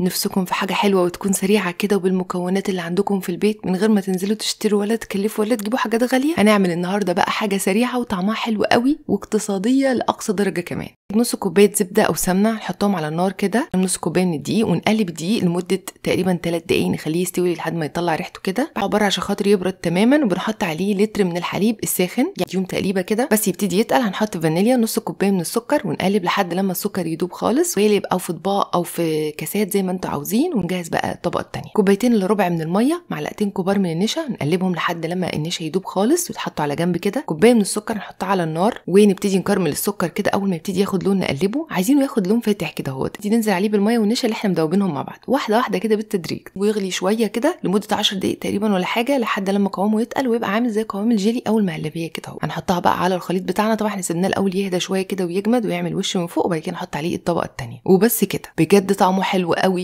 نفسكم في حاجة حلوة وتكون سريعة كده وبالمكونات اللي عندكم في البيت من غير ما تنزلوا تشتروا ولا تكلفوا ولا تجيبوا حاجات غالية هنعمل النهاردة بقى حاجة سريعة وطعمها حلو قوي واقتصادية لأقصى درجة كمان نص كوبايه زبده او سمنه نحطهم على النار كده نص كوبايه من الدقيق ونقلب الدقيق لمده تقريبا 3 دقايق نخليه يستوي لحد ما يطلع ريحته كده عباره عشان خاطر يبرد تماما وبنحط عليه لتر من الحليب الساخن يعني يوم تقليبه كده بس يبتدي يتقل هنحط فانيليا نص كوبايه من السكر ونقلب لحد لما السكر يدوب خالص ويقلب او في اطباق او في كاسات زي ما انتوا عاوزين ونجهز بقى الطبقه الثانيه كوبايتين الا ربع من الميه معلقتين كبار من النشا نقلبهم لحد لما النشا يدوب خالص ويتحطوا على جنب كده كوبايه من السكر نحطها على النار ونبتدي نكرمل السكر كده اول ما يبتدي ياخد ياخد لون نقلبه عايزينه ياخد لون فاتح كده اهوت دي ننزل عليه بالميه والنشا اللي احنا مدوبينهم مع بعض واحده واحده كده بالتدريج ويغلي شويه كده لمده 10 دقائق تقريبا ولا حاجه لحد لما قوامه يتقل ويبقى عامل زي قوام الجيلي او المهلبيه كده اهو هنحطها بقى على الخليط بتاعنا طبعا احنا سيبناه الاول يهدى شويه كده ويجمد ويعمل وش من فوق وبعد كده نحط عليه الطبقه الثانيه وبس كده بجد طعمه حلو قوي